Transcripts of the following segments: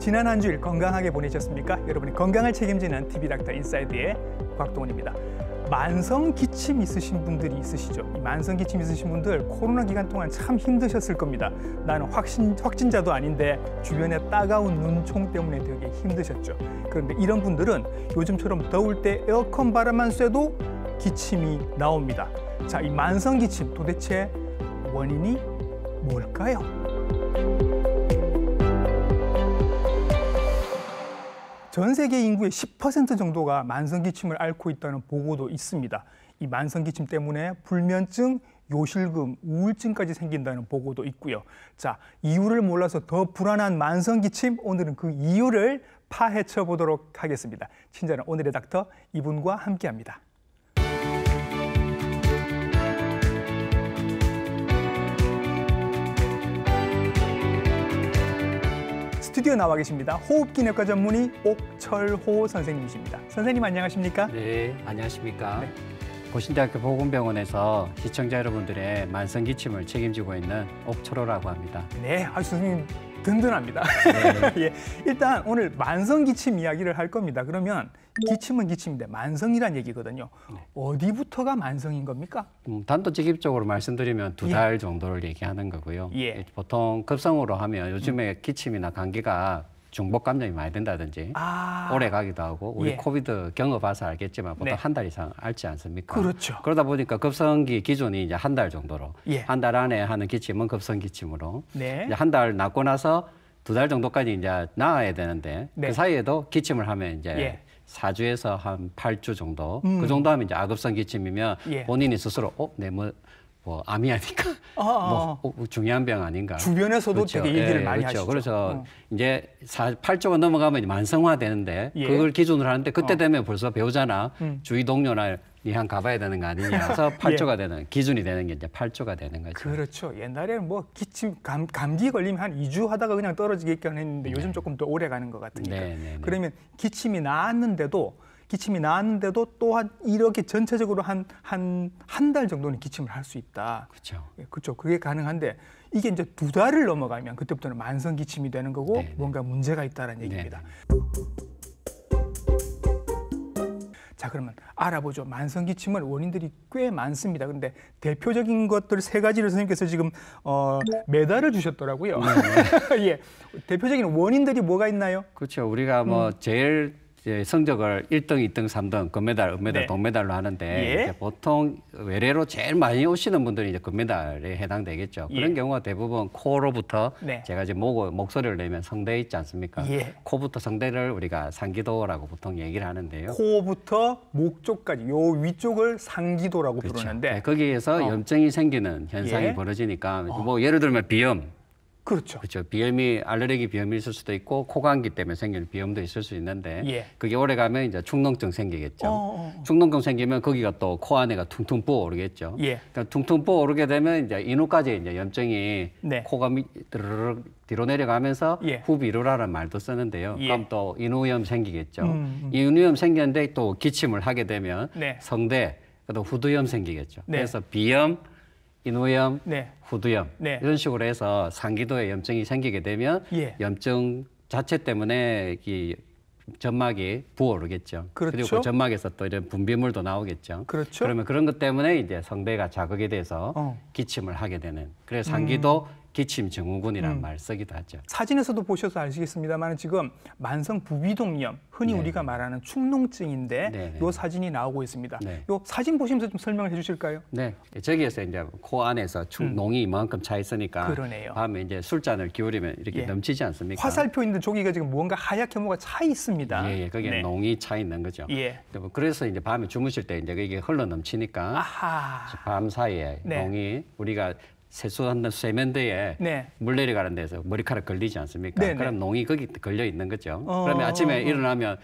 지난 한 주일 건강하게 보내셨습니까? 여러분이 건강을 책임지는 TV 닥터 인사이드의 곽동원입니다. 만성 기침 있으신 분들이 있으시죠. 이 만성 기침 있으신 분들 코로나 기간 동안 참 힘드셨을 겁니다. 나는 확신, 확진자도 아닌데 주변에 따가운 눈총 때문에 되게 힘드셨죠. 그런데 이런 분들은 요즘처럼 더울 때 에어컨 바람만 쐬도 기침이 나옵니다. 자, 이 만성 기침 도대체 원인이 뭘까요? 전 세계 인구의 10% 정도가 만성기침을 앓고 있다는 보고도 있습니다. 이 만성기침 때문에 불면증, 요실금, 우울증까지 생긴다는 보고도 있고요. 자, 이유를 몰라서 더 불안한 만성기침, 오늘은 그 이유를 파헤쳐 보도록 하겠습니다. 친절한 오늘의 닥터 이분과 함께합니다. 드디어 나와 계십니다. 호흡기내과 전문의 옥철호 선생님이십니다. 선생님 안녕하십니까? 네, 안녕하십니까? 네. 고신대학교 보건병원에서 시청자 여러분들의 만성기침을 책임지고 있는 옥철호라고 합니다. 네, 아, 선생님 든든합니다. 네. 예, 일단 오늘 만성 기침 이야기를 할 겁니다. 그러면 기침은 기침인데 만성이란 얘기거든요. 네. 어디부터가 만성인 겁니까? 음, 단도직입적으로 말씀드리면 두달 예. 정도를 얘기하는 거고요. 예. 예. 보통 급성으로 하면 요즘에 음. 기침이나 감기가 중복 감염이 많이 된다든지 아. 오래 가기도 하고 우리 예. 코비드 경험봐서 알겠지만 보통 네. 한달 이상 앓지 않습니까? 그렇죠. 그러다 보니까 급성기 기준이 이제 한 달 정도로 예. 한달 안에 하는 기침은 급성 기침으로 네. 한달낫고 나서 두 달 정도까지 이제 나아야 되는데 그 네. 그 사이에도 기침을 하면 이제 예. 4주에서 한 8주 정도 음. 그 정도 하면 이제 아급성 기침이면 예. 본인이 스스로 어, 내뭐 뭐 암이 아닌가 아, 아. 뭐 중요한 병 아닌가 주변에서도 그렇죠. 되게 얘기를 예, 많이 그렇죠. 하죠 그래서 어. 이제 8조가 넘어가면 만성화되는데 예. 그걸 기준으로 하는데 그때 되면 벌써 배우자나 음. 주위 동료나 이한 가봐야 되는 거 아니냐 해서 8조가 예. 되는 기준이 되는 게 이제 8조가 되는 거죠. 그렇죠. 옛날에는 뭐 기침 감, 감기 걸리면 한 2주 하다가 그냥 떨어지겠긴 했는데 네. 요즘 조금 더 오래 가는 것 같으니까. 네, 네, 네. 그러면 기침이 나았는데도 기침이 나왔는데도 또한 이렇게 전체적으로 한 한 한 달 정도는 기침을 할 수 있다. 그렇죠. 그렇죠. 그게 가능한데 이게 이제 두 달을 넘어가면 그때부터는 만성 기침이 되는 거고 네네. 네. 뭔가 문제가 있다는 네, 얘기입니다. 네네. 자 그러면 알아보죠. 만성 기침은 원인들이 꽤 많습니다. 그런데 대표적인 것들 세 가지를 선생님께서 지금 어, 메달을 주셨더라고요. 네, 예, 대표적인 원인들이 뭐가 있나요? 그렇죠. 우리가 뭐 음. 제일 이제 성적을 1등, 2등, 3등, 금메달, 은메달, 네. 동메달로 하는데 예. 보통 외래로 제일 많이 오시는 분들이 이제 금메달에 해당되겠죠. 예. 그런 경우가 대부분 코로부터 네. 제가 이제 목, 목소리를 내면 성대 있지 않습니까? 예. 코부터 성대를 우리가 상기도라고 보통 얘기를 하는데요. 코부터 목 쪽까지 요 위쪽을 상기도라고 그렇죠. 부르는데 네, 거기에서 어. 염증이 생기는 현상이 예. 벌어지니까 어. 뭐 예를 들면 비염 그렇죠. 그렇죠. 비염이 알레르기 비염이 있을 수도 있고 코감기 때문에 생기는 비염도 있을 수 있는데 예. 그게 오래 가면 이제 축농증 생기겠죠. 어어. 어, 어. 축농증 생기면 거기가 또 코 안에가 퉁퉁 부어 오르겠죠. 예. 그러니까 퉁퉁 부어 오르게 되면 이제 인후까지 이제 염증이 네. 코가 밑으로 뒤로 내려가면서 예. 후비루라는 말도 쓰는데요. 예. 그럼 또 인후염 생기겠죠. 음, 음. 인후염 생겼는데 또 기침을 하게 되면 네. 성대 그 후두염 생기겠죠. 네. 그래서 비염, 인후염, 네. 후두염 네. 이런 식으로 해서 상기도에 염증이 생기게 되면 예. 염증 자체 때문에 이 점막이 부어오르겠죠. 그렇죠? 그리고 그 그렇죠. 점막에서 또 이런 분비물도 나오겠죠. 그렇죠? 그러면 그런 것 때문에 이제 성대가 자극이 돼서 어. 기침을 하게 되는. 그래서 음. 상기도 음. 기침 증후군이라는 음. 말 쓰기도 하죠. 사진에서도 보셔서 아시겠습니다만 지금 만성 부비동염, 흔히 네. 우리가 말하는 축농증인데 네. 이 네. 사진이 나오고 있습니다. 네. 이 사진 보시면서 좀 설명을 해주실까요? 네, 저기에서 이제 코 안에서 축농이 음. 이만큼 차 있으니까 그러네요. 밤에 이제 술잔을 기울이면 이렇게 예. 넘치지 않습니까? 화살표 인데 조기가 지금 뭔가 하얗게 뭐가 차 있습니다. 예, 예. 그게 네. 농이 차 있는 거죠. 예. 뭐 그래서 이제 밤에 주무실 때 이제 이게 흘러 넘치니까 아하. 밤 사이에 네. 농이 우리가 세수하는 세면대에 네. 물 내려가는 데서 머리카락 걸리지 않습니까? 네네. 그럼 농이 거기 걸려 있는 거죠. 어... 그러면 아침에 어, 어. 일어나면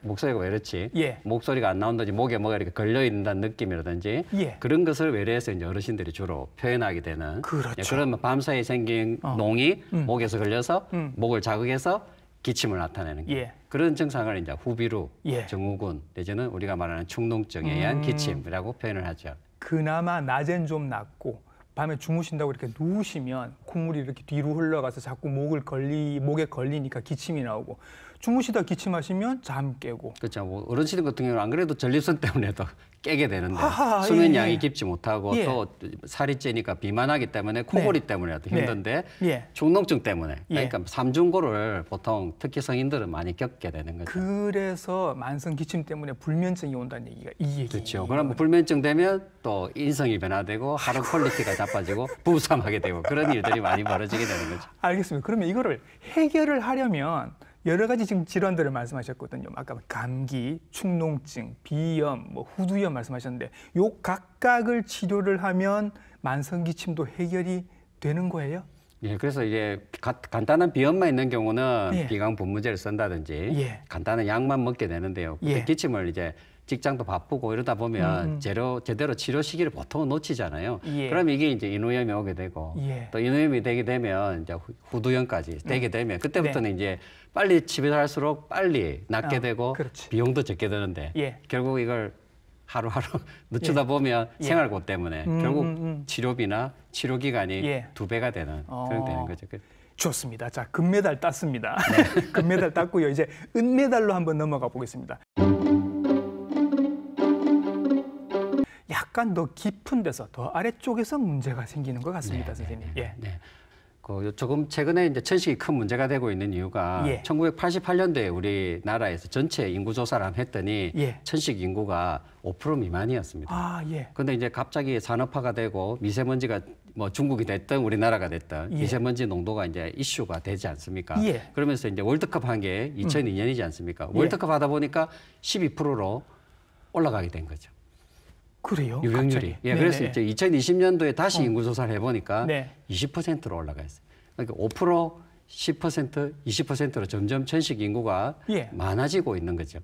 목소리가 왜 이렇지? 예. 목소리가 안 나온다든지 목에 뭐가 이렇게 걸려 있는다는 느낌이라든지 예. 그런 것을 외래에서 이제 어르신들이 주로 표현하게 되는 예, 그렇죠. 예, 그러면 뭐 밤사이 생긴 어. 농이 음. 목에서 걸려서 음. 목을 자극해서 기침을 나타내는 예. 그런 증상을 이제 후비루, 예. 증후군 내지는 우리가 말하는 충농증에 의한 음. 기침이라고 표현을 하죠. 그나마 낮엔 좀 낫고 밤에 주무신다고 이렇게 누우시면 콧물이 이렇게 뒤로 흘러가서 자꾸 목을 걸리 목에 걸리니까 기침이 나오고 주무시다 기침하시면 잠 깨고 그렇죠. 뭐어른 시대 같은 경우는 안 그래도 전립선 때문에도 깨게 되는데 하하, 예, 수면 예, 양이 깊지 못하고 예. 또 살이 찌니까 비만하기 때문에 네. 코골이 네. 때문에라도 힘든데 네. 중농증 때문에 예. 그러니까 삼중고를 보통 특히 성인들은 많이 겪게 되는 거죠. 그래서 만성 기침 때문에 불면증이 온다는 얘기가 이 얘기. 그렇죠. 그럼 뭐 불면증 되면 또 인성이 변화되고 하루 퀄리티가 자빠지고 부부싸움하게 되고 그런 일들이 많이 벌어지게 되는 거죠. 알겠습니다. 그러면 이거를 해결을 하려면 여러 가지 지금 질환들을 말씀하셨거든요. 아까 뭐 감기, 축농증, 비염, 뭐 후두염 말씀하셨는데 요 각각을 치료를 하면 만성기침도 해결이 되는 거예요? 예, 그래서 이제 가, 간단한 비염만 있는 경우는 예. 비강 분무제를 쓴다든지 예. 간단한 약만 먹게 되는데요. 예. 기침을 이제 직장도 바쁘고 이러다 보면 음. 음. 제대로, 제대로 치료 시기를 보통은 놓치잖아요. 예. 그러면 이게 이제 인후염이 오게 되고 예. 또 인후염이 되게 되면 이제 후두염까지 네. 되게 되면 그때부터는 네. 이제 빨리 치료를 할수록 빨리 낫게 어, 되고 그렇지. 비용도 적게 드는데 예. 결국 이걸 하루하루 늦추다 예. 보면 예. 생활고 때문에 음, 결국 음, 음. 치료비나 치료 기간이 예. 두 배가 되는 어. 그런 어. 되는 거죠. 그 좋습니다. 자 금메달 땄습니다. 네. 금메달 땄고요. 이제 은메달로 한번 넘어가 보겠습니다. 약간 더 깊은 데서 더 아래쪽에서 문제가 생기는 것 같습니다, 네, 네 선생님. 네, 예. 네, 예. 그 조금 최근에 이제 천식이 큰 문제가 되고 있는 이유가 예. 1988년도에 우리나라에서 전체 인구 조사를 했더니 예. 천식 인구가 5% 미만이었습니다. 아, 예. 근데 이제 갑자기 산업화가 되고 미세먼지가 뭐 중국이 됐든 우리나라가 됐든 예. 미세먼지 농도가 이제 이슈가 되지 않습니까? 예. 그러면서 이제 월드컵 한 게 2002년이지 음. 않습니까? 예. 월드컵 하다 보니까 12%로 올라가게 된 거죠. 그래요? 유병률이. 예, 네네. 그래서 이제 2020년도에 다시 어. 인구조사를 해보니까 네. 20%로 올라가 있어요. 그러니까 5%, 10%, 20%로 점점 천식 인구가 예. 많아지고 있는 거죠.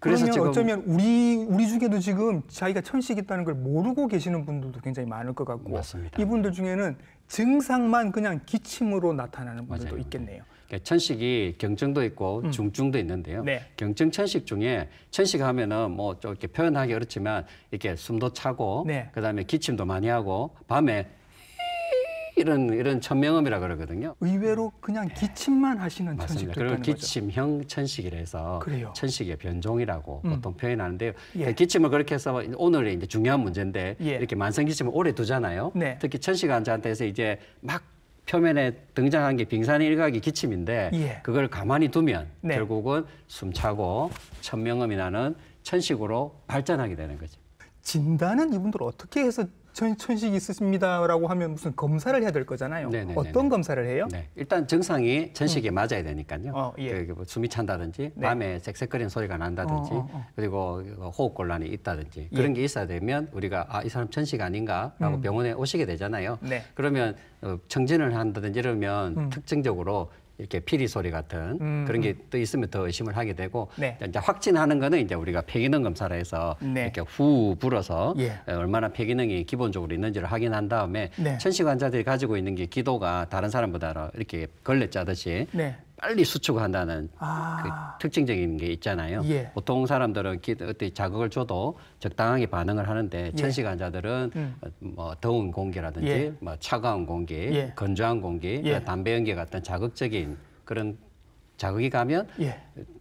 그래서 지금 어쩌면 우리 우리 중에도 지금 자기가 천식 있다는 걸 모르고 계시는 분들도 굉장히 많을 것 같고 맞습니다. 이분들 중에는 증상만 그냥 기침으로 나타나는 분들도 맞아요. 있겠네요. 예, 천식이 경증도 있고 음. 중증도 있는데요. 네. 경증 천식 중에 천식 하면은 뭐좀 이렇게 표현하기 어렵지만 이렇게 숨도 차고 네. 그다음에 기침도 많이 하고 밤에 이런 이런 천명음이라 그러거든요. 의외로 그냥 예. 기침만 하시는 맞습니다. 천 그리고 기침형 천식이라 해서 그래요. 천식의 변종이라고 음. 보통 표현하는데요. 예. 그 기침을 그렇게 해서 오늘의 이제 중요한 문제인데 예. 이렇게 만성 기침을 오래 두잖아요. 네. 특히 천식 환자한테서 이제 막 표면에 등장한 게 빙산의 일각이 기침인데 예. 그걸 가만히 두면 네. 결국은 숨차고 천명음이 나는 천식으로 발전하게 되는 거죠. 진단은 이분들 어떻게 해서 천, 천식 있으십니다라고 하면 무슨 검사를 해야 될 거잖아요. 네네네네. 네, 네, 어떤 네. 검사를 해요? 네. 일단 증상이 천식에 음. 맞아야 되니까요. 어, 예. 그, 뭐 숨이 찬다든지 네. 밤에 색색거리는 소리가 난다든지 어, 어, 어. 그리고 그 호흡 곤란이 있다든지 예. 그런 게 있어야 되면 우리가 아이 사람 천식 아닌가라고 음. 병원에 오시게 되잖아요. 네. 그러면 어, 청진을 한다든지 이러면 음. 특징적으로 이렇게 피리 소리 같은 음. 그런 게 또 있으면 더 의심을 하게 되고 네. 이제 확진하는 거는 이제 우리가 폐기능 검사를 해서 네. 이렇게 후 불어서 예. 얼마나 폐기능이 기본적으로 있는지를 확인한 다음에 네. 천식 환자들이 가지고 있는 게 기도가 다른 사람보다 이렇게 걸레 짜듯이 네. 빨리 수축한다는 그 아. 그 특징적인 게 있잖아요. 예. 보통 사람들은 어떻게 자극을 줘도 적당하게 반응을 하는데 예. 천식 예. 환자들은 음. 어, 뭐 더운 공기라든지 예. 뭐 차가운 공기, 예. 건조한 공기, 예. 담배 연기 같은 자극적인 그런 자극이 가면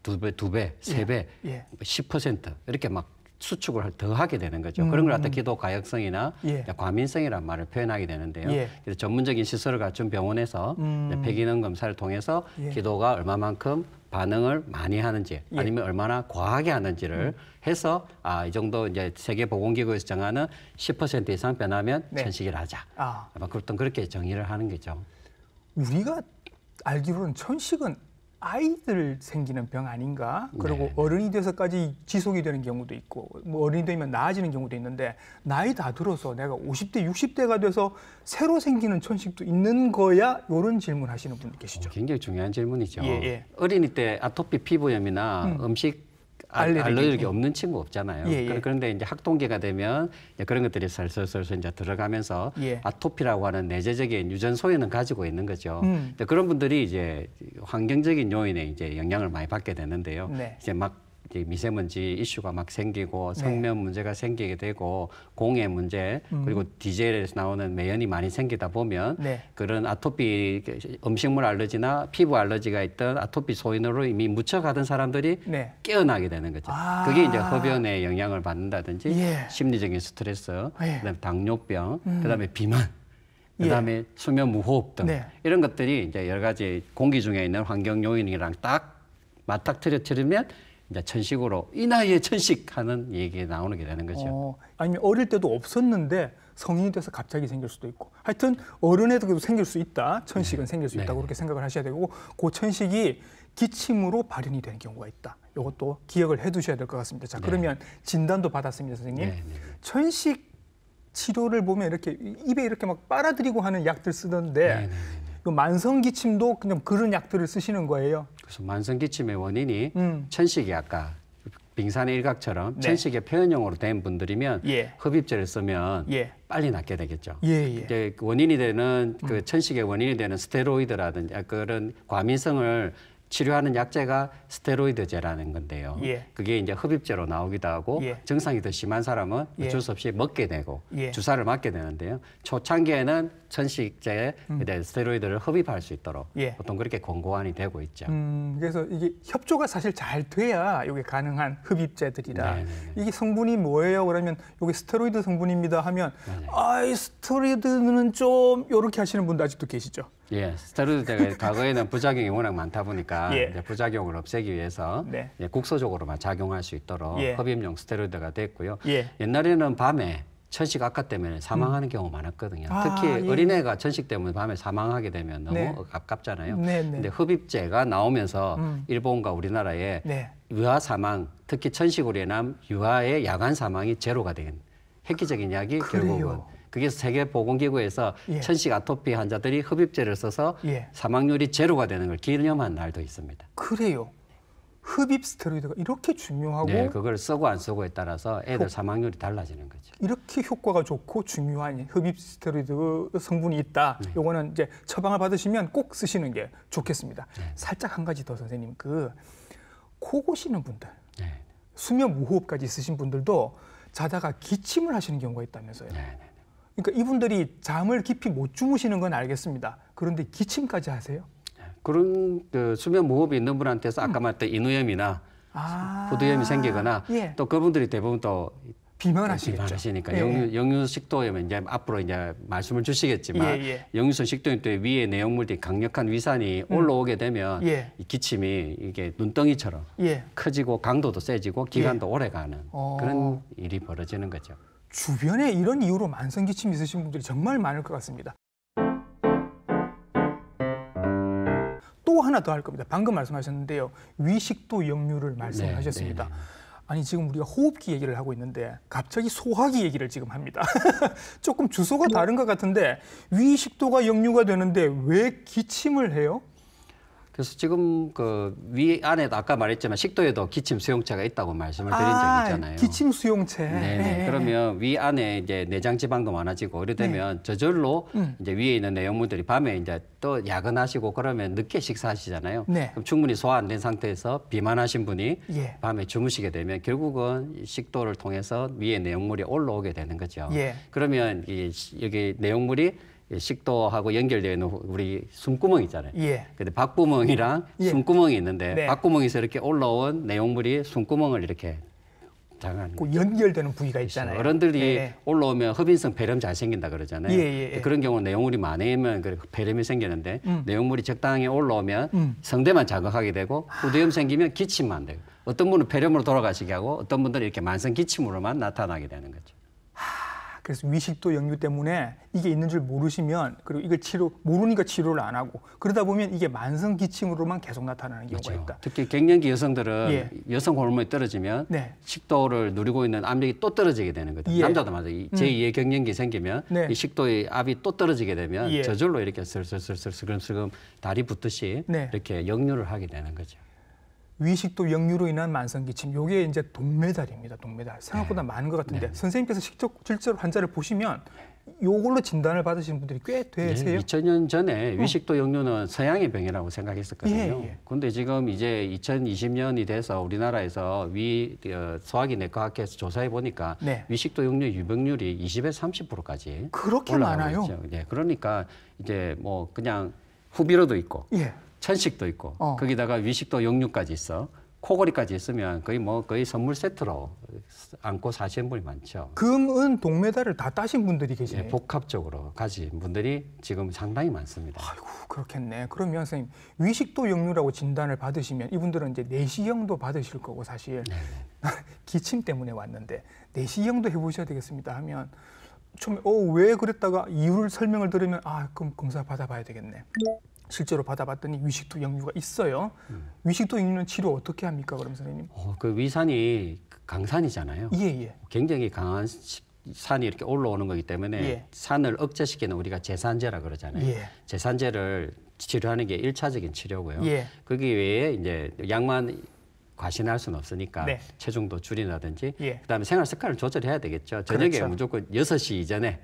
두 배, 두 배, 세 배, 예. 10% 뭐 이렇게 막 수축을 더하게 되는 거죠. 음. 그런 걸 갖다 음. 기도 가역성이나 예. 과민성이란 말을 표현하게 되는데요. 예. 그래서 전문적인 시설을 갖춘 병원에서 음. 폐기능 검사를 통해서 예. 기도가 얼마만큼 반응을 많이 하는지 예. 아니면 얼마나 과하게 하는지를 음. 해서 아 이 정도 이제 세계 보건기구에서 정하는 10% 이상 변하면 네. 천식을 하자. 아. 마 그렇던 그렇게 정의를 하는 거죠. 우리가 알기로는 천식은 아이들 생기는 병 아닌가? 그리고 네. 어른이 돼서까지 지속이 되는 경우도 있고, 뭐 어른이 되면 나아지는 경우도 있는데, 나이 다 들어서 내가 50대, 60대가 돼서 새로 생기는 천식도 있는 거야? 이런 질문 하시는 분 계시죠. 어, 굉장히 중요한 질문이죠. 예, 예. 어린이 때 아토피 피부염이나 음. 음식 알레르기. 없는 친구 없잖아요. 예, 그러니까 예. 그런데 이제 학동기가 되면 이제 그런 것들이 살살살살 이제 들어가면서 예. 아토피라고 하는 내재적인 유전 소외는 가지고 있는 거죠. 음. 그런 분들이 이제 환경적인 요인에 이제 영향을 많이 받게 되는데요. 네. 이제 막 이제 미세먼지 이슈가 막 생기고 네. 성면 문제가 생기게 되고 공해 문제 음. 그리고 디젤에서 나오는 매연이 많이 생기다 보면 네. 그런 아토피 음식물 알러지나 피부 알러지가 있던 아토피 소인으로 이미 묻혀가던 사람들이 네. 깨어나게 되는 거죠. 아. 그게 이제 흡연에 영향을 받는다든지 예. 심리적인 스트레스, 예. 그다음에 당뇨병, 음. 그다음에 비만 그다음에 예. 수면 무호흡 등 네. 이런 것들이 이제 여러 가지 공기 중에 있는 환경 요인이랑 딱 맞닥뜨려 치르면 이제 천식으로 이 나이에 천식하는 얘기에 나오게 되는 거죠. 어, 아니면 어릴 때도 없었는데 성인이 돼서 갑자기 생길 수도 있고 하여튼 어른에도 생길 수 있다. 천식은 네. 생길 수 있다고 네. 그렇게 생각을 하셔야 되고 그 천식이 기침으로 발현이 되는 경우가 있다. 이것도 기억을 해두셔야 될 것 같습니다. 자 네. 그러면 진단도 받았습니다, 선생님. 네, 천식 치료를 보면 이렇게 입에 이렇게 막 빨아들이고 하는 약들 쓰던데 그 만성 기침도 그냥 그런 약들을 쓰시는 거예요. 그래서 만성 기침의 원인이 음. 천식이 아까 빙산의 일각처럼 네. 천식의 표현형으로 된 분들이면 예. 흡입제를 쓰면 예. 빨리 낫게 되겠죠. 예예. 예. 그 원인이 되는 음. 그 천식의 원인이 되는 스테로이드라든지 아, 그런 과민성을 치료하는 약제가 스테로이드제라는 건데요. 예. 그게 이제 흡입제로 나오기도 하고 예. 증상이 더 심한 사람은 예. 어쩔 수 없이 먹게 되고 예. 주사를 맞게 되는데요. 초창기에는 천식제에 음. 스테로이드를 흡입할 수 있도록 예. 보통 그렇게 권고안이 되고 있죠. 음, 그래서 이게 협조가 사실 잘 돼야 이게 가능한 흡입제들이라 네네. 네. 이게 성분이 뭐예요? 그러면 이게 스테로이드 성분입니다 하면 네, 네. 아이 스테로이드는 좀 이렇게 하시는 분도 아직도 계시죠. 예, 스테로이드가 과거에는 부작용이 워낙 많다 보니까 예. 부작용을 없애기 위해서 네. 예, 국소적으로만 작용할 수 있도록 예. 흡입용 스테로이드가 됐고요. 예. 옛날에는 밤에 천식 아까 때문에 사망하는 음. 경우 많았거든요. 아, 특히 예. 어린애가 천식 때문에 밤에 사망하게 되면 너무 네. 가깝잖아요. 네, 네. 근데 흡입제가 나오면서 음. 일본과 우리나라에 네. 유아 사망, 특히 천식으로 인한 유아의 야간 사망이 제로가 된 획기적인 약이 아, 결국은 그게 세계보건기구에서 예. 천식 아토피 환자들이 흡입제를 써서 예. 사망률이 제로가 되는 걸 기념한 날도 있습니다. 그래요. 흡입 스테로이드가 이렇게 중요하고 네, 그걸 쓰고 안 쓰고에 따라서 애들 사망률이 달라지는 거죠. 이렇게 효과가 좋고 중요한 흡입 스테로이드 성분이 있다. 네. 요거는 이제 처방을 받으시면 꼭 쓰시는 게 좋겠습니다. 네. 살짝 한 가지 더 선생님 그 코고시는 분들, 네. 수면 무호흡까지 쓰신 분들도 자다가 기침을 하시는 경우가 있다면서요. 네, 네, 네. 그러니까 이분들이 잠을 깊이 못 주무시는 건 알겠습니다. 그런데 기침까지 하세요? 그런 그 수면 무호흡이 있는 분한테서 아까 음. 말했던 인후염이나 아 후두염이 생기거나 예. 또 그분들이 대부분 또 비만하시겠죠. 시니까 예. 영유, 예. 영유식도염은 이제 앞으로 이제 말씀을 주시겠지만 예, 예. 영유성 식도염 때 위에 내용물들이 강력한 위산이 음. 올라오게 되면 예. 이 기침이 이게 눈덩이처럼 커지고 강도도 세지고 기간도 오래가는 어. 그런 일이 벌어지는 거죠. 주변에 이런 이유로 만성 기침 있으신 분들이 정말 많을 것 같습니다. 하나 더 할 겁니다. 방금 말씀하셨는데요. 위식도 역류를 네, 말씀하셨습니다. 네, 네, 네. 아니 지금 우리가 호흡기 얘기를 하고 있는데 갑자기 소화기 얘기를 지금 합니다. 조금 주소가 뭐 다른 것 같은데 위식도가 역류가 되는데 왜 기침을 해요? 그래서 지금 그 위안에도 아까 말했지만 식도에도 기침 수용체가 있다고 말씀을 드린 아, 적 있잖아요. 기침 수용체. 네네. 네. 그러면 위 안에 이제 내장 지방도 많아지고 이러되면 네. 저절로 음. 이제 위에 있는 내용물들이 밤에 이제 또 야근하시고 그러면 늦게 식사하시잖아요. 네. 그럼 충분히 소화 안 된 상태에서 비만하신 분이 예. 밤에 주무시게 되면 결국은 식도를 통해서 위에 내용물이 올라오게 되는 거죠. 예. 그러면 이 여기 내용물이 예, 식도하고 연결되어 있는 우리 숨구멍 있잖아요. 예. 근데 박구멍이랑 예. 숨구멍이 있는데 네. 박구멍에서 이렇게 올라온 내용물이 숨구멍을 이렇게 장한 그 연결되는 부위가 그렇죠. 있잖아요. 있어요. 어른들이 네. 올라오면 흡인성 폐렴 잘 생긴다 그러잖아요. 예, 예, 예. 그런 경우 내용물이 많으면 그 폐렴이 생기는데 음. 내용물이 적당히 올라오면 음. 성대만 자극하게 되고 후두염 아. 생기면 기침만 돼요. 어떤 분은 폐렴으로 돌아가시게 하고 어떤 분들은 이렇게 만성 기침으로만 나타나게 되는 거죠. 그래서 위식도 역류 때문에 이게 있는 줄 모르시면 그리고 이걸 치료 모르니까 치료를 안 하고 그러다 보면 이게 만성 기침으로만 계속 나타나는 경우가 그렇죠. 있다. 특히 갱년기 여성들은 예. 여성 호르몬이 떨어지면 네. 식도를 누리고 있는 압력이 또 떨어지게 되는 거죠. 예. 남자도 맞아요. 음. 제2의 갱년기 생기면 네. 이 식도의 압이 또 떨어지게 되면 예. 저절로 이렇게 슬슬슬슬 슬금슬금 다리 붙듯이 네. 이렇게 역류를 하게 되는 거죠. 위식도 역류로 인한 만성 기침, 요게 이제 동메달입니다. 동메달. 생각보다 네. 많은 것 같은데 네. 선생님께서 직접 실제로 환자를 보시면 요걸로 진단을 받으시는 분들이 꽤 되세요. 예, 2000년 전에 어. 위식도 역류는 서양의 병이라고 생각했었거든요. 예, 예. 지금 이제 2020년이 돼서 우리나라에서 위 어, 소화기 내과학회에서 조사해 보니까 네. 위식도 역류 유병률이 20에서 30%까지 그렇게 많아요. 예, 그러니까 이제 뭐 그냥 후비로도 있고 예. 천식도 있고 어. 거기다가 위식도 역류까지 있어 코골이까지 있으면 거의 뭐 거의 선물 세트로 안고 사시는 분이 많죠. 금은 동메달을 다 따신 분들이 계시네요. 예, 복합적으로 가진 분들이 지금 상당히 많습니다. 아이고 그렇겠네. 그러면 선생님 위식도 역류라고 진단을 받으시면 이분들은 이제 내시경도 받으실 거고 사실 네. 기침 때문에 왔는데 내시경도 해보셔야 되겠습니다 하면 처음에 어왜 그랬다가 이유를 설명을 들으면 아 그럼 검사 받아봐야 되겠네. 실제로 받아봤더니 위식도 역류가 있어요. 음. 위식도 역류는 치료 어떻게 합니까, 그럼 선생님? 어, 그 위산이 강산이잖아요. 예, 예. 굉장히 강한 산이 이렇게 올라오는 거기 때문에 예. 산을 억제시키는 우리가 재산제라 그러잖아요. 예. 재산제를 치료하는 게일차적인 치료고요. 예. 거기 외에 이제 약만 과신할 수는 없으니까 네. 체중도 줄이라든지 예. 그다음에 생활 습관을 조절해야 되겠죠. 저녁에 그렇죠. 무조건 여섯 시 이전에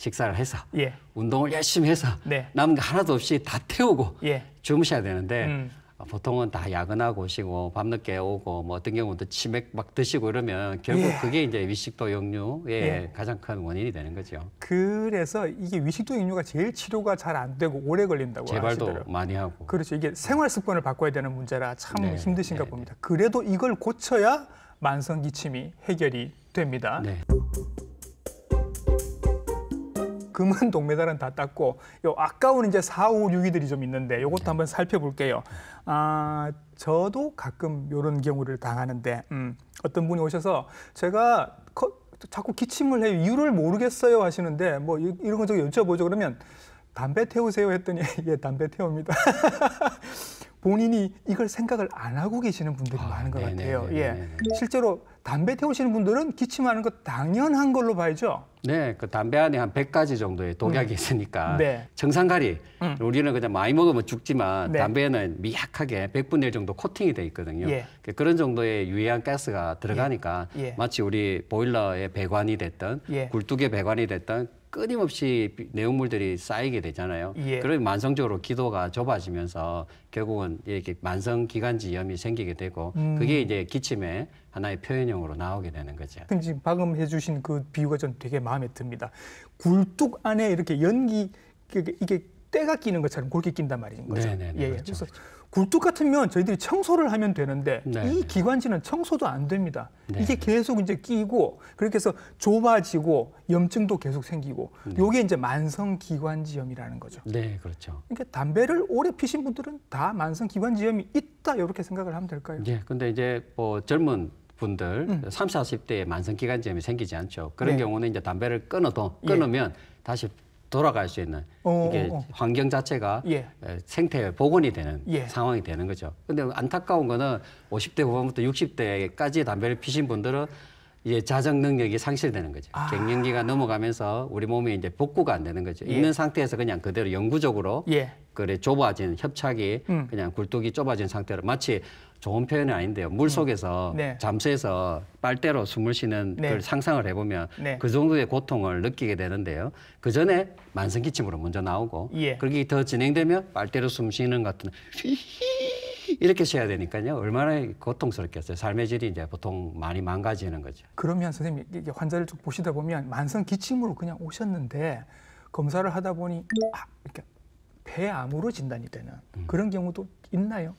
식사를 해서 예. 운동을 열심히 해서 네. 남은 게 하나도 없이 다 태우고 예. 주무셔야 되는데 음. 어, 보통은 다 야근하고 오시고 밤늦게 오고 뭐 어떤 경우도 치맥 막 드시고 이러면 결국 예. 그게 이제 위식도 역류의 예. 가장 큰 원인이 되는 거죠. 그래서 이게 위식도 역류가 제일 치료가 잘 안 되고 오래 걸린다고 재발도 하시더라고요. 많이 하고. 그렇죠. 이게 생활 습관을 바꿔야 되는 문제라 참 네. 힘드신가 네. 봅니다. 네. 그래도 이걸 고쳐야 만성 기침이 해결이 됩니다. 네. 금은 동메달은 다 땄고 요 아까운 이제 4, 5, 6위들이 좀 있는데 요것도 한번 살펴볼게요. 아 저도 가끔 요런 경우를 당하는데 음, 어떤 분이 오셔서 제가 커, 자꾸 기침을 해요. 이유를 모르겠어요 하시는데 뭐 이런 거저 여쭤보죠. 그러면 담배 태우세요 했더니 예 담배 태웁니다. 본인이 이걸 생각을 안 하고 계시는 분들이 아, 많은 것 네네, 네, 같아요. 네네, 네, 예. 네네. 네. 실제로 담배 태우시는 분들은 기침하는 거 당연한 걸로 봐야죠. 네, 그 담배 안에 한 100가지 정도의 독약이 음. 있으니까 네. 정상가리 음. 우리는 그냥 많이 먹으면 죽지만 네. 담배는 미약하게 100분의 1 정도 코팅이 돼 있거든요. 예. 그 그런 정도의 유해한 가스가 들어가니까 예. 예. 마치 우리 보일러의 배관이 됐던 예. 굴뚝의 배관이 됐던 끊임없이 내용물들이 쌓이게 되잖아요. 예. 그러면 만성적으로 기도가 좁아지면서 결국은 이렇게 만성 기관지염이 생기게 되고 음. 그게 이제 기침의 하나의 표현형으로 나오게 되는 거죠. 근데 지금 방금 해주신 그 비유가 전 되게 마음에 듭니다. 굴뚝 안에 이렇게 연기 그, 그, 이게 때가 끼는 것처럼 그렇게 낀단 말인 거죠. 네네네, 네, 네, 예, 예. 그렇죠. 그래서 그렇죠. 굴뚝 같으면 저희들이 청소를 하면 되는데 네네. 이 네. 기관지는 청소도 안 됩니다. 네네. 이게 계속 이제 끼고 그렇게 해서 좁아지고 염증도 계속 생기고 요게 이제 만성 기관지염이라는 거죠. 네, 그렇죠. 그러니까 담배를 오래 피신 분들은 다 만성 기관지염이 있다 이렇게 생각을 하면 될까요? 예. 근데 이제 뭐 젊은 분들 음. 30, 40대에 만성 기관지염이 생기지 않죠. 그런 네. 경우는 이제 담배를 끊어도 끊으면 예. 다시 돌아갈 수 있는 오, 어, 이게 오, 어, 오. 어. 환경 자체가 예. 생태 복원이 되는 예. 상황이 되는 거죠. 근데 안타까운 거는 50대 후반부터 60대까지 담배를 피신 분들은 이제 자정 능력이 상실되는 거죠. 아. 갱년기가 넘어가면서 우리 몸이 이제 복구가 안 되는 거죠. 예. 있는 상태에서 그냥 그대로 영구적으로 예. 그래 좁아진 협착이 음. 그냥 굴뚝이 좁아진 상태로 마치 좋은 표현은 아닌데요. 물 음. 속에서 음. 네. 잠수해서 빨대로 숨을 쉬는 네. 걸 상상을 해보면 네. 그 정도의 고통을 느끼게 되는데요. 그 전에 만성 기침으로 먼저 나오고 예. 그렇게 더 진행되면 빨대로 숨 쉬는 것 같은 이렇게 쉬야 되니까요. 얼마나 고통스럽겠어요. 삶의 질이 이제 보통 많이 망가지는 거죠. 그러면 선생님 환자를 쭉 보시다 보면 만성 기침으로 그냥 오셨는데 검사를 하다 보니 아, 이렇게 폐암으로 진단이 되는 음. 그런 경우도 있나요?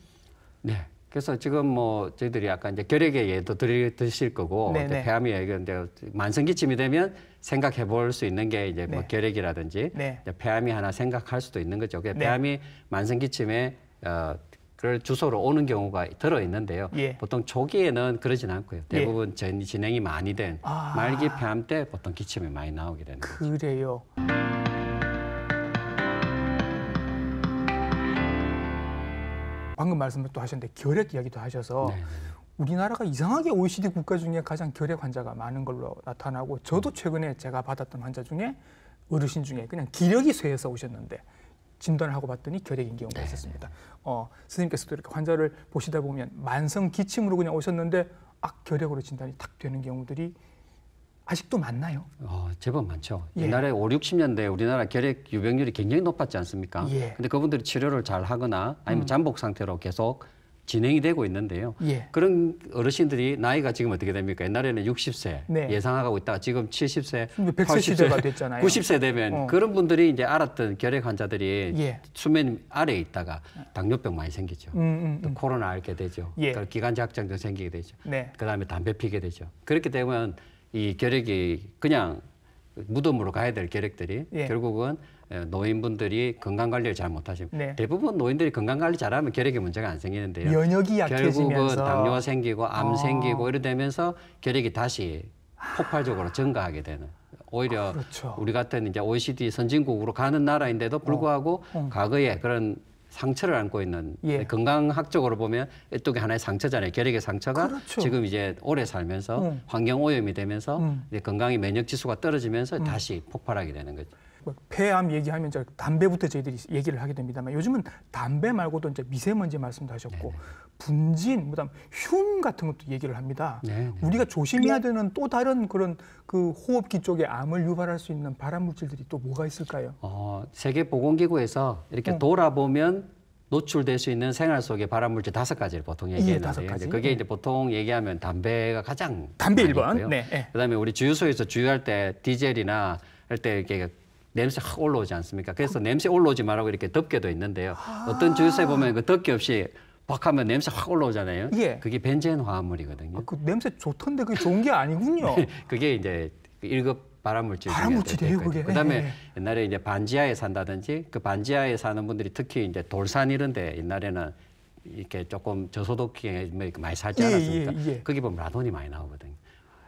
네. 그래서 지금 뭐 저희들이 약간 이제 결핵의 예도 들으실 거고 네, 네. 폐암이 얘기인데 만성 기침이 되면 생각해 볼 수 있는 게 이제 뭐 네. 뭐 결핵이라든지 네. 폐암이 하나 생각할 수도 있는 거죠. 그 네. 폐암이 만성 기침에 어, 그걸 주소로 오는 경우가 들어 있는데요. 예. 보통 초기에는 그러진 않고요. 예. 대부분 예. 전, 진행이 많이 된 아. 말기 폐암 때 보통 기침이 많이 나오게 되는 거죠. 그래요. 방금 말씀을 또 하셨는데 결핵 이야기도 하셔서 네. 네, 네. 우리나라가 이상하게 OECD 국가 중에 가장 결핵 환자가 많은 걸로 나타나고 저도 최근에 제가 받았던 환자 중에 어르신 중에 그냥 기력이 쇠해서 오셨는데 진단을 하고 봤더니 결핵인 경우가 네. 있었습니다. 어, 선생님께서도 이렇게 환자를 보시다 보면 만성 기침으로 그냥 오셨는데 악결핵으로 아, 진단이 탁 되는 경우들이 아직도 많나요? 어, 제법 많죠. 예. 옛날에 5, 60년대 우리나라 결핵 유병률이 굉장히 높았지 않습니까? 예. 근데 그분들이 치료를 잘 하거나 아니면 음. 잠복 상태로 계속 진행이 되고 있는데요. 예. 그런 어르신들이 나이가 지금 어떻게 됩니까? 옛날에는 60세 네. 예상하고 있다가 지금 70세, 80세, 됐잖아요. 90세 되면 어. 그런 분들이 이제 알았던 결핵 환자들이 예. 수면 아래에 있다가 당뇨병 많이 생기죠. 음, 음, 음. 또 코로나 앓게 되죠. 예. 기관지 확장도 생기게 되죠. 네. 그다음에 담배 피게 되죠. 그렇게 되면 이 결핵이 그냥 무덤으로 가야 될 계획들이 예. 결국은 노인분들이 건강관리를 잘 못하시고 네. 대부분 노인들이 건강관리 잘하면 결핵에 문제가 안 생기는데요. 면역이 약해지면서 결국은 당뇨가 생기고 암 어. 생기고 이러되면서 결핵이 다시 폭발적으로 아. 증가하게 되는 오히려 아, 그렇죠. 우리 같은 이제 OECD 선진국으로 가는 나라인데도 어. 불구하고 어. 어. 과거에 그런 상처를 안고 있는 예. 건강학적으로 보면 왼쪽이 하나의 상처잖아요. 결핵의 상처가 그렇죠. 지금 이제 오래 살면서 음. 환경 오염이 되면서 음. 건강의 면역 지수가 떨어지면서 음. 다시 폭발하게 되는 거죠. 뭐 폐암 얘기하면 이제 담배부터 저희들이 얘기를 하게 됩니다만 요즘은 담배 말고도 이제 미세먼지 말씀도 하셨고 네네. 분진, 그다음 흉 같은 것도 얘기를 합니다. 네네. 우리가 조심해야 되는 또 다른 그런 그 호흡기 쪽에 암을 유발할 수 있는 발암 물질들이 또 뭐가 있을까요? 어, 세계 보건기구에서 이렇게 어. 돌아보면 노출될 수 있는 생활 속의 발암물질 다섯 가지를 보통 얘기하는데요. 예, 그게 네. 이제 보통 얘기하면 담배가 가장 담배 1번. 네, 네. 그다음에 우리 주유소에서 주유할 때 디젤이나 할 때 이렇게 냄새 확 올라오지 않습니까? 그래서 아. 냄새 올라오지 말라고 이렇게 덮개도 있는데요. 아 어떤 주유소에 보면 그 덮개 없이 박 하면 냄새 확 올라오잖아요. 예. 그게 벤젠 화합물이거든요. 아, 그 냄새 좋던데 그게 좋은 게 아니군요. 네, 그게 이제 그 일급 발암물질 발암물질이에요, 그게. 그다음에 네. 옛날에 이제 반지하에 산다든지 그 반지하에 사는 분들이 특히 이제 돌산 이런 데 옛날에는 이렇게 조금 저소득층에 뭐 많이 살지 않았습니까? 예, 예, 예. 거기 보면 라돈이 많이 나오거든요.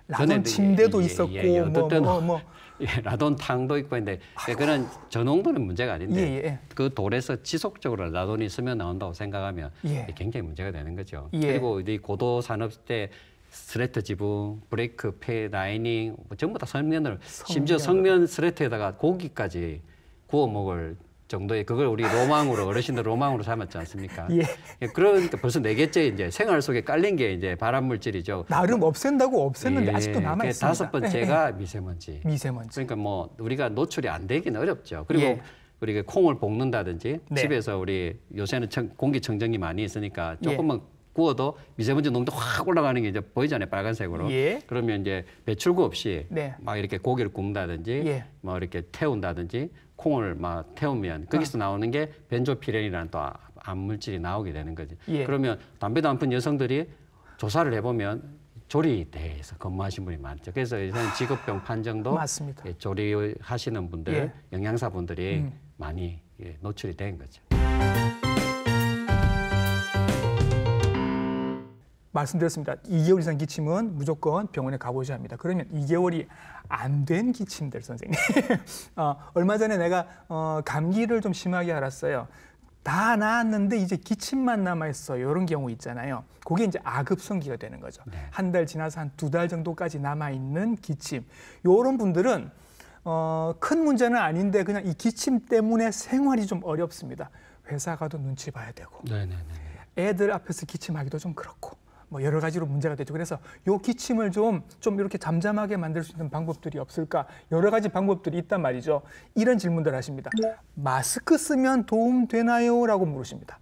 라돈 침대도 예, 있었고 뭐, 뭐, 뭐, 뭐. 예, 라돈탕도 있고 있는데 예, 그런 전홍도는 문제가 아닌데 예, 예, 예. 그 돌에서 지속적으로 라돈이 스며 나온다고 생각하면 예. 굉장히 문제가 되는 거죠. 예. 그리고 이 고도 산업 때 스레트 지붕, 브레이크 폐 라이닝 뭐 전부 다 성면을 심지어 성면 스레트에다가 고기까지 구워 먹을 정도의 그걸 우리 로망으로 어르신들 로망으로 삼았지 않습니까? 예. 예, 그러니까 벌써 네 개째 이제 생활 속에 깔린 게 이제 발암 물질이죠. 나름 없앤다고 없앴는데 예, 아직도 남아 있습니다. 다섯 번째가 예. 미세먼지. 미세먼지. 그러니까 뭐 우리가 노출이 안 되긴 어렵죠. 그리고 예. 우리가 그 콩을 볶는다든지 네. 집에서 우리 요새는 청, 공기청정기 많이 있으니까 예. 조금만 구워도 미세먼지 농도 확 올라가는 게 이제 보이잖아요 빨간색으로 예. 그러면 이제 배출구 없이 네. 막 이렇게 고기를 굽는다든지 예. 막 뭐 이렇게 태운다든지 콩을 막 태우면 거기서 아. 나오는 게 벤조피렌이라는 또 아, 암물질이 나오게 되는 거죠 예. 그러면 담배도 안핀 여성들이 조사를 해보면 조리에대해서 근무하신 분이 많죠. 그래서 이런 아, 직업병 판정도 맞습니다. 예, 조리하시는 분들, 예. 영양사분들이 음. 많이 예, 노출이 된 거죠. 말씀드렸습니다. 2개월 이상 기침은 무조건 병원에 가보셔야 합니다. 그러면 2개월이 안 된 기침들, 선생님. 어, 얼마 전에 내가 어, 감기를 좀 심하게 앓았어요. 다 나았는데 이제 기침만 남아있어요. 이런 경우 있잖아요. 그게 이제 아급성기가 되는 거죠. 네. 한달 지나서 한 두 달 정도까지 남아있는 기침. 요런 분들은 어, 큰 문제는 아닌데 그냥 이 기침 때문에 생활이 좀 어렵습니다. 회사 가도 눈치 봐야 되고 네네네. 네, 네. 애들 앞에서 기침하기도 좀 그렇고 뭐 여러 가지로 문제가 되죠. 그래서 요 기침을 좀, 좀 이렇게 잠잠하게 만들 수 있는 방법들이 없을까? 여러 가지 방법들이 있단 말이죠. 이런 질문들 하십니다. 마스크 쓰면 도움 되나요? 라고 물으십니다.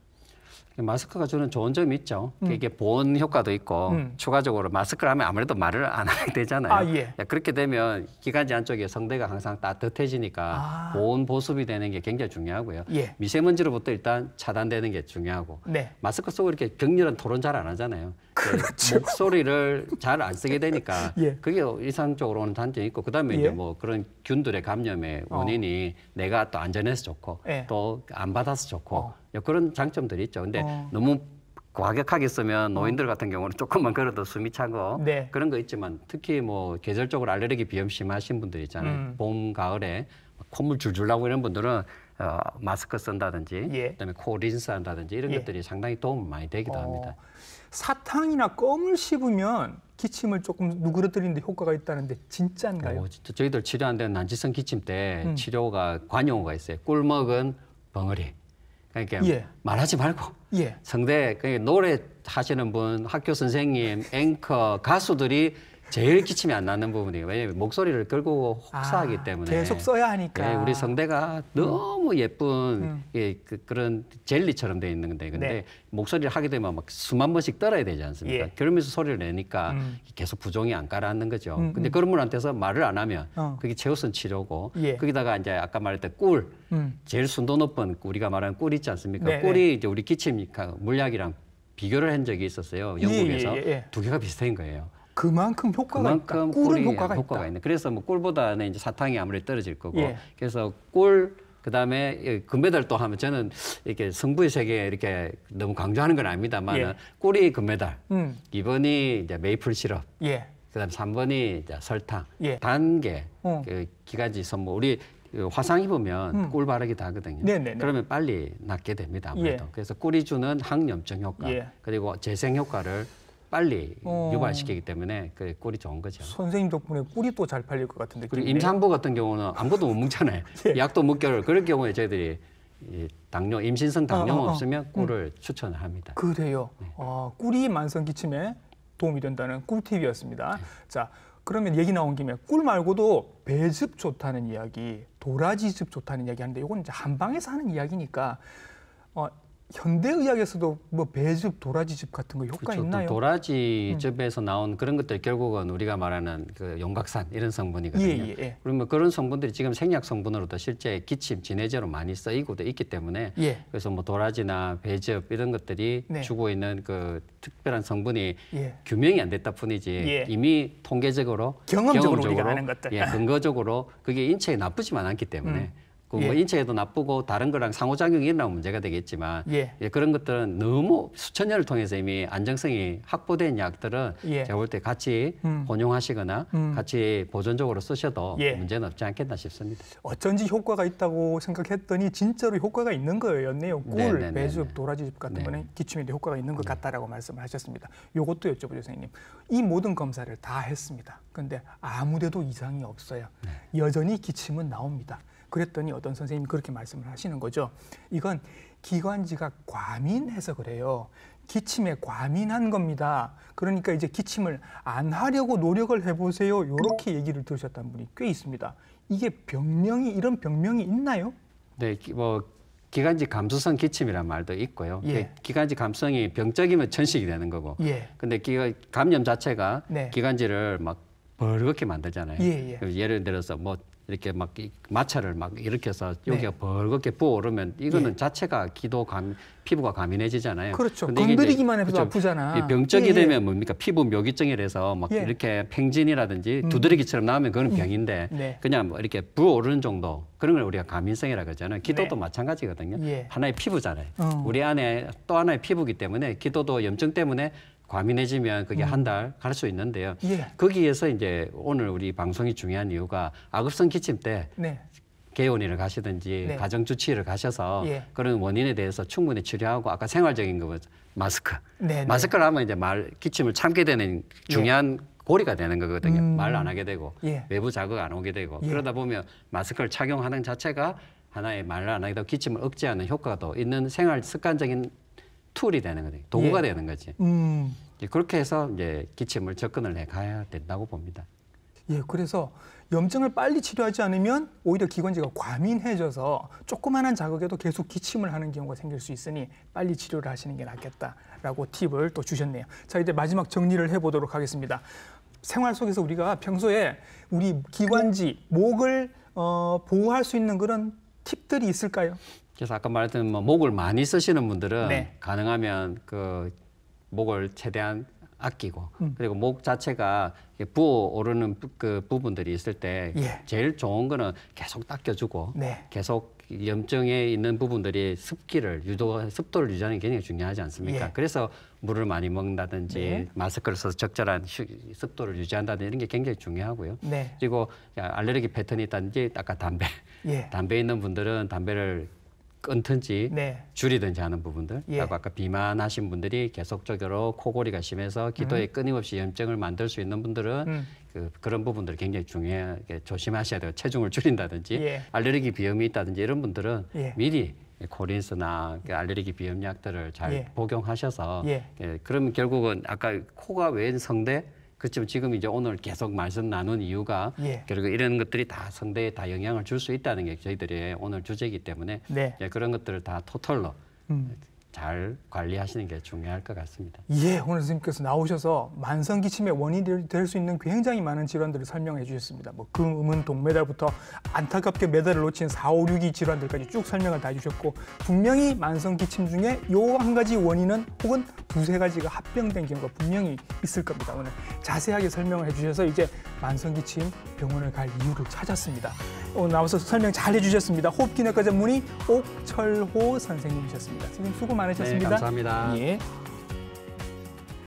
마스크가 주는 좋은 점이 있죠. 음. 이게 보온 효과도 있고 음. 추가적으로 마스크를 하면 아무래도 말을 안 하게 되잖아요. 아, 예. 그렇게 되면 기관지 안쪽에 성대가 항상 따뜻해지니까 아. 보온 보습이 되는 게 굉장히 중요하고요. 예. 미세먼지로부터 일단 차단되는 게 중요하고 네. 마스크 속으로 이렇게 격렬한 토론 잘 안 하잖아요. 그렇죠. 목소리를 잘 안 쓰게 되니까 예. 그게 일상적으로는 단점이 있고 그다음에 이제 예. 뭐 그런 균들의 감염의 어. 원인이 어. 내가 또 안전해서 좋고 예. 또안 받아서 좋고 어. 예, 그런 장점들이 있죠. 근데 어. 너무 과격하게 쓰면 어. 노인들 같은 경우는 조금만 걸어도 숨이 차고 네. 그런 거 있지만 특히 뭐 계절적으로 알레르기 비염 심하신 분들 있잖아요. 음. 봄, 가을에 콧물 줄줄 나고 이런 분들은 어, 마스크 쓴다든지 예. 그다음에 코 린스한다든지 이런 예. 것들이 상당히 도움을 많이 되기도 어. 합니다. 사탕이나 껌을 씹으면 기침을 조금 누그러뜨리는데 효과가 있다는데 진짜인가요? 어, 저희들 치료하는 데는 난치성 기침 때 음. 치료가 관용어가 있어요. 꿀 먹은 벙어리. 그러니까 예. 말하지 말고 예. 성대 그러니까 노래 하시는 분, 학교 선생님, 앵커, 가수들이 제일 기침이 안 나는 부분이에요. 왜냐면 하 목소리를 끌고 혹사하기 아, 때문에 계속 써야 하니까. 네, 우리 성대가 음. 너무 예쁜 음. 예, 그, 런 젤리처럼 돼 있는 건데 근데 네. 목소리를 하게 되면 막 수만 번씩 떨어야 되지 않습니까? 예. 그러면서 소리를 내니까 음. 계속 부종이 안 가라앉는 거죠. 음, 근데 음. 그런 분한테서 말을 안 하면 어. 그게 최우선 치료고 예. 거기다가 이제 아까 말했던 꿀 음. 제일 순도 높은 우리가 말하는 꿀 있지 않습니까? 네, 네. 꿀이 이제 우리 기침 그 물약이랑 비교를 한 적이 있었어요. 예, 예, 영국에서 두 개가 비슷한 거예요. 그만큼 효과가 그만큼 있다. 꿀은 효과가, 효과가 있다. 있는. 그래서 뭐 꿀보다는 이제 사탕이 아무래도 떨어질 거고. 예. 그래서 꿀 그다음에 금메달 또 하면 저는 이렇게 성부의세계 이렇게 너무 강조하는 건 아닙니다만 예. 꿀이 금메달, 음. 2번이 이제 메이플 시럽, 예. 그다음 3번이 이제 설탕, 예. 단계 어. 그기 가지 선물 우리 그 화상 입으면 음. 꿀 바르기 도 하거든요. 네네네. 그러면 빨리 낫게 됩니다. 아무래도. 예. 그래서 꿀이 주는 항염증 효과 예. 그리고 재생 효과를 빨리 어. 유발시키기 때문에 그 꿀이 좋은 거죠. 선생님 덕분에 꿀이 또 잘 팔릴 것 같은데. 그리고 임산부 같은 경우는 아무것도 못 먹잖아요. 예. 네. 약도 먹 겨울. 그런 경우에 저희들이 이 당뇨, 임신성 당뇨 아, 아, 아. 없으면 음. 꿀을 음. 추천을 합니다. 그래요. 네. 아, 꿀이 만성 기침에 도움이 된다는 꿀팁이었습니다. 네. 자, 그러면 얘기 나온 김에 꿀 말고도 배즙 좋다는 이야기, 도라지즙 좋다는 이야기 하는데 이건 이제 한방에서 하는 이야기니까 어, 현대의학에서도 뭐 배즙, 도라지즙 같은 거 효과 그렇죠. 있나요? 도라지즙에서 음. 나온 그런 것들 결국은 우리가 말하는 그 용각산 이런 성분이거든요. 예, 예, 예. 그러면 뭐 그런 성분들이 지금 생약 성분으로도 실제 기침, 진해제로 많이 쓰이고도 있기 때문에 예. 그래서 뭐 도라지나 배즙 이런 것들이 네. 주고 있는 그 특별한 성분이 예. 규명이 안 됐다 뿐이지 예. 이미 통계적으로 경험적으로, 경험적으로 우리가 아는 것들 예, 근거적으로 그게 인체에 나쁘지만 않기 때문에 음. 그 예. 인체에도 나쁘고 다른 거랑 상호작용이 일어나면 문제가 되겠지만 예. 예 그런 것들은 너무 수천 년을 통해서 이미 안정성이 확보된 약들은 예. 제가 볼 때 같이 음. 혼용하시거나 음. 같이 보존적으로 쓰셔도 예. 문제는 없지 않겠나 싶습니다. 어쩐지 효과가 있다고 생각했더니 진짜로 효과가 있는 거였네요. 꿀, 네, 네, 네, 배즙, 도라지즙 같은 거는 기침에도 효과가 있는 것 같다라고 말씀을 하셨습니다. 요것도 여쭤보죠, 선생님. 이 모든 검사를 다 했습니다. 그런데 아무데도 이상이 없어요. 네. 여전히 기침은 나옵니다. 그랬더니 어떤 선생님이 그렇게 말씀을 하시는 거죠. 이건 기관지가 과민해서 그래요. 기침에 과민한 겁니다. 그러니까 이제 기침을 안 하려고 노력을 해보세요. 이렇게 얘기를 들으셨다 분이 꽤 있습니다. 이게 병명이 이런 병명이 있나요? 네, 뭐 기관지 감수성 기침이란 말도 있고요. 예. 그 기관지 감성이 병적이면 천식이 되는 거고. 예. 근데 기, 감염 자체가 네. 기관지를 막 버겁게 만들잖아요. 예, 예. 예를 들어서 뭐 이렇게 막 마찰을 막 일으켜서 네. 여기가 네. 벌겋게 부어오르면 이거는 예. 자체가 기도 감 피부가 가민해지잖아요. 그렇죠. 건드리기만 해도 그렇죠. 아프잖아. 이 병적이 예, 예. 되면 뭡니까 피부 묘기증이라서 막 예. 이렇게 팽진이라든지 음. 두드러기처럼 나오면 그건 음. 병인데 음. 네. 그냥 뭐 이렇게 부어오르는 정도 그런 걸 우리가 가민성이라 그러잖아요. 네. 기도도 네. 마찬가지거든요. 예. 하나의 피부잖아요. 어. 우리 안에 또 하나의 피부기 때문에 기도도 염증 때문에 과민해지면 그게 음. 한달 갈 수 있는데요. 예. 거기에서 이제 오늘 우리 방송이 중요한 이유가 아급성 기침 때 네. 개원인을 가시든지 네. 가정 주치의를 가셔서 예. 그런 원인에 대해서 충분히 치료하고 아까 생활적인 거 마스크 네, 네. 마스크를 하면 이제 말 기침을 참게 되는 예. 중요한 예. 고리가 되는 거거든요. 음. 말안 하게 되고 예. 외부 자극 안 오게 되고 예. 그러다 보면 마스크를 착용하는 자체가 하나의 말을 안 하게 되고 기침을 억제하는 효과도 있는 생활 습관적인 툴이 되는 거죠. 도구가 예. 되는 거지. 음. 그렇게 해서 이제 기침을 접근을 해 가야 된다고 봅니다. 예, 그래서 염증을 빨리 치료하지 않으면 오히려 기관지가 과민해져서 조그마한 자극에도 계속 기침을 하는 경우가 생길 수 있으니 빨리 치료를 하시는 게 낫겠다라고 팁을 또 주셨네요. 자, 이제 마지막 정리를 해보도록 하겠습니다. 생활 속에서 우리가 평소에 우리 기관지, 목을 어, 보호할 수 있는 그런 팁들이 있을까요? 그래서 아까 말했던 뭐 목을 많이 쓰시는 분들은 네. 가능하면 그 목을 최대한 아끼고 음. 그리고 목 자체가 부어 오르는 그 부분들이 있을 때 예. 제일 좋은 거는 계속 닦여주고 네. 계속 염증에 있는 부분들이 습기를 유도 습도를 유지하는 게 굉장히 중요하지 않습니까? 예. 그래서 물을 많이 먹는다든지 네. 마스크를 써서 적절한 휴, 습도를 유지한다든지 이런 게 굉장히 중요하고요. 네. 그리고 알레르기 패턴이 있다든지 아까 담배 예. 담배 있는 분들은 담배를 끊든지 네. 줄이든지 하는 부분들 예. 아까 비만하신 분들이 계속적으로 코골이가 심해서 기도에 음. 끊임없이 염증을 만들 수 있는 분들은 음. 그, 그런 부분들이 굉장히 중요하게 조심하셔야 돼요 체중을 줄인다든지 예. 알레르기 비염이 있다든지 이런 분들은 예. 미리 코린스나 그 알레르기 비염약들을 잘 예. 복용하셔서 예. 예. 그러면 결국은 아까 코가 웬 성대 그렇지만 지금 이제 오늘 계속 말씀 나눈 이유가 예. 결국 이런 것들이 다 선대에 다 영향을 줄 수 있다는 게 저희들의 오늘 주제이기 때문에 네. 예, 그런 것들을 다 토털로 음. 잘 관리하시는 게 중요할 것 같습니다. 예, 오늘 선생님께서 나오셔서 만성기침의 원인이 될 수 있는 굉장히 많은 질환들을 설명해 주셨습니다. 뭐 금은 동메달부터 안타깝게 메달을 놓친 4, 5, 6이 질환들까지 쭉 설명을 다주셨고 분명히 만성기침 중에 요 한 가지 원인은 혹은 두세 가지가 합병된 경우가 분명히 있을 겁니다. 오늘 자세하게 설명을 해주셔서 이제 만성기침 병원을 갈 이유를 찾았습니다. 오늘 어, 나와서 설명 잘 해주셨습니다. 호흡기내과 전문의 옥철호 선생님이셨습니다. 선생님 수고 많 많으셨습니다. 네, 감사합니다. 예.